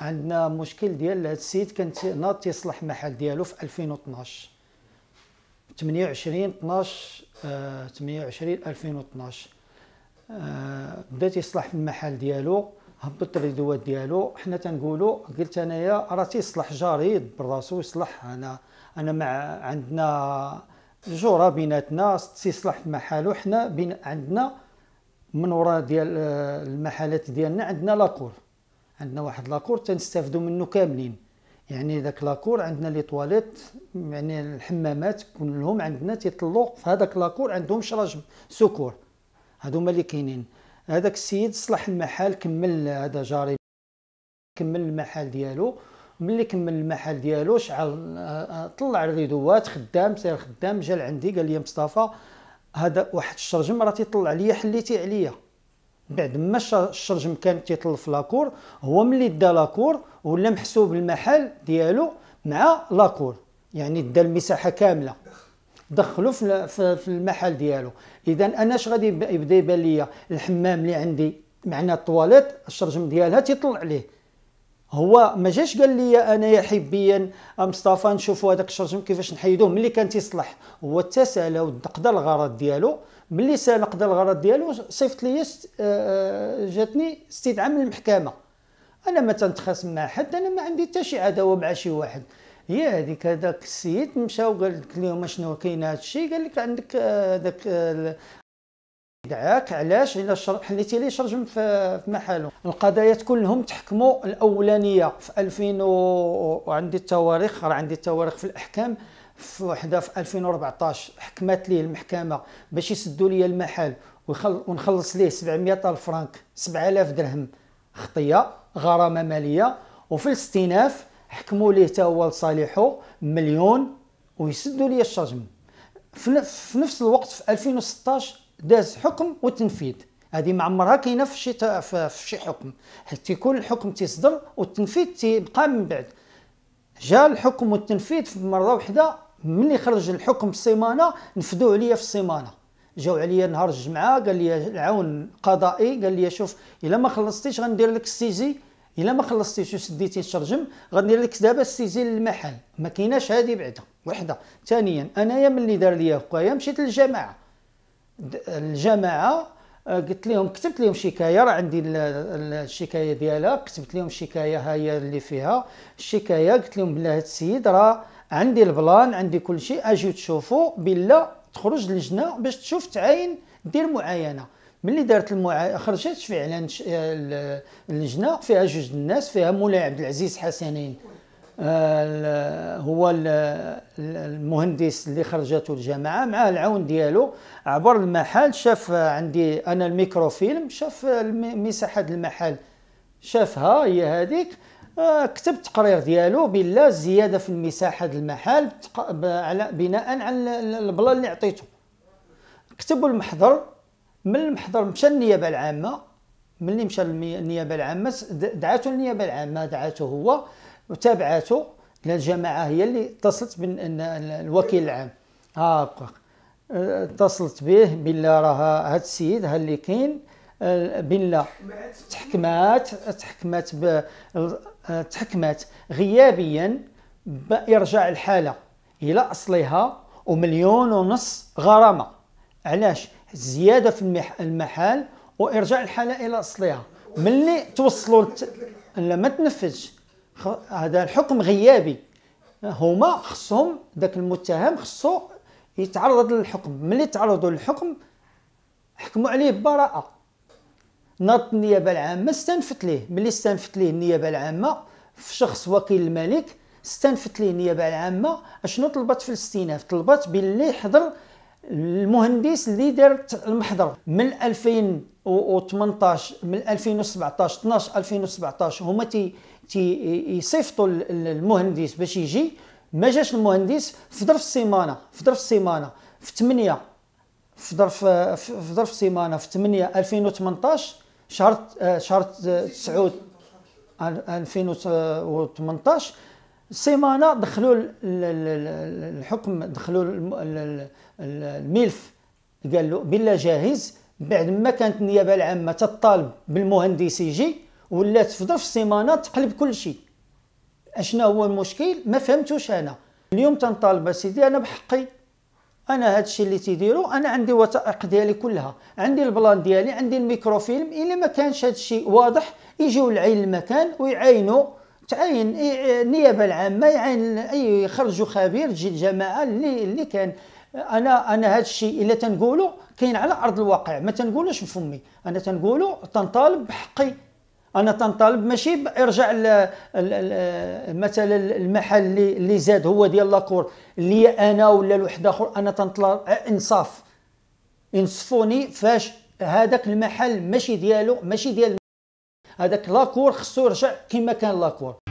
عندنا مشكل ديال هذا السيد كان ناض يصلح محل ديالو في 2012 28 12 2012 بدا تيصلح في المحل ديالو هبط الريدوات ديالو حنا تنقولوا قلت انايا راه تيصلح جاري يدبر راسو يصلح انا انا مع عندنا جورا بيناتنا تيصلح في محلو حنا بين عندنا من وراء ديال آه، المحلات ديالنا عندنا لاكور عندنا واحد لاكور تنستافدو منه كاملين يعني داك لاكور عندنا لي طواليت يعني الحمامات كلهم عندنا تيطلو في هذاك لاكور عندهم شراج سكور هما اللي كاينين هذاك السيد صلح المحل كمل هذا جاري كمل المحل ديالو ملي كمل المحل ديالو شعل طلع الريدوات خدام سير خدام جا لعندي قال لي مصطفى هذا واحد الشرجم راه تيطلع عليا حليتي عليا بعد ما الشرجم كان تيطلف لاكور هو ملي دا لاكور ولا محسوب المحل ديالو مع لاكور يعني دا المساحه كامله دخلو في المحل ديالو اذا انا اش غادي يبدا يبان ليا الحمام اللي عندي معنا الطواليت الشرجم ديالها تيطلع عليه هو ما جاش قال لي انايا حبيا مصطفى نشوفوا هذاك الشرجم كيفاش نحيدوه ملي كان تيصلح هو تسال ونقدر الغرض ديالو ملي سال نقد الغرض ديالو صيفط لي آه، آه، جاتني استدعاء من المحكمه انا ما تنتخاصم مع حد انا ما عندي حتى شي عداوه مع شي واحد هي هذيك هذاك السيد مشى وقال لك اليوم شنو كاين هذا الشيء قال لك عندك آه، هذاك دعاك علاش الى حليتي لي شرجم في محله القضايا كلهم تحكموا الاولانيه في 2000 و... وعندي التواريخ راه عندي التواريخ في الاحكام في وحده في 2014 حكمت ليه المحكمه باش يسدوا لي المحل ويخل... ونخلص ليه 700 الف فرانك 7000 درهم خطيه غرامه ماليه وفي الاستئناف حكموا ليه تا هو لصالحه مليون ويسدوا لي الشرجم في نفس الوقت في 2016 داز حكم وتنفيذ هذه ما عمرها كاينه في شي في شي حكم تيكون الحكم تيصدر والتنفيذ تيبقى من بعد جاء الحكم والتنفيذ في مره واحده ملي خرج الحكم السيمانه نفذوه عليا في السيمانه جاو عليا نهار الجمعه قال لي العون قضائي قال لي شوف الا ما خلصتيش غندير لك السيزي الا ما خلصتيش وسديتي الشرجم غندير لك دابا السيزي للمحل ما كايناش هذه بعدا وحده ثانيا انايا ملي دار ليا هكايا مشيت للجماعه الجماعه آه، قلت لهم كتبت لهم شكايه راه عندي الشكايه ديالها كتبت لهم الشكايه ها هي اللي فيها الشكايه قلت لهم بلا هذا السيد راه عندي البلان عندي كل شيء اجيو تشوفوا بلا تخرج اللجنه باش تشوف تعاين دير معاينه ملي دارت المعا... خرجت فعلا آه، اللجنه فيها جوج الناس فيها مولاي عبد العزيز حسنين هو المهندس اللي خرجته الجامعه مع العون ديالو عبر المحل شاف عندي انا الميكروفيلم شاف مساحه المحل شافها هي هذيك آه، كتب التقرير ديالو بلا الزياده في المساحه المحل على بناء على البلا اللي عطيته كتبوا المحضر من المحضر مشى للنيابه العامه ملي مشى للنيابه العامه دعاته النيابه العامه دعاته هو وتابعته الجماعه هي اللي اتصلت الوكيل العام ها بقى اتصلت به بلا راه هاد السيد ها اللي كاين بلا تحكمات تحكمات تحكمات غيابيا بارجاع الحاله الى اصلها ومليون ونص غرامه علاش زياده في المحال وارجاع الحاله الى اصلها ملي توصلوا لما تنفذش هذا الحكم غيابي هما خصهم داك المتهم خصو يتعرض للحكم ملي تعرضوا للحكم حكموا عليه ببراءه نط النيابه العامه استنفت ليه ملي استنفت ليه النيابه العامه في شخص وكيل الملك استنفت ليه النيابه العامه اشنو طلبت في الاستئناف طلبت باللي حضر المهندس اللي دار المحضر من 2018 من 2017 12 2017 هما تي تيصيفطوا المهندس باش يجي ما جاش المهندس في ظرف سيمانه في ظرف سيمانه في 8 في ظرف في ظرف سيمانه في 8 2018 شهر آه، شهر 9 2018 سيمانه دخلوا الحكم دخلوا الملف قال له بالله جاهز بعد ما كانت النيابه العامه تطالب بالمهندس يجي ولات في ظرف سيمانه تقلب كل شيء اشنا هو المشكل ما فهمتوش انا اليوم تنطالب سيدي انا بحقي انا هادشي اللي تيديرو انا عندي وثائق ديالي كلها عندي البلان ديالي عندي الميكروفيلم الا ما كانش هادشي واضح يجيو العين المكان ويعاينوا تعاين النيابه العامه يعاين اي يخرجوا خبير تجي الجماعه اللي اللي كان انا انا هادشي الا تنقولو كاين على ارض الواقع ما تنقولوش بفمي انا تنقولو تنطالب بحقي انا تنطالب ماشي ل مثلا المحل اللي زاد هو ديال لاكور اللي انا ولا لواحد اخر انا تنطلب انصاف انصفوني فاش هذاك المحل ماشي ديالو ماشي ديال هذاك لاكور خصو يرجع كما كان لاكور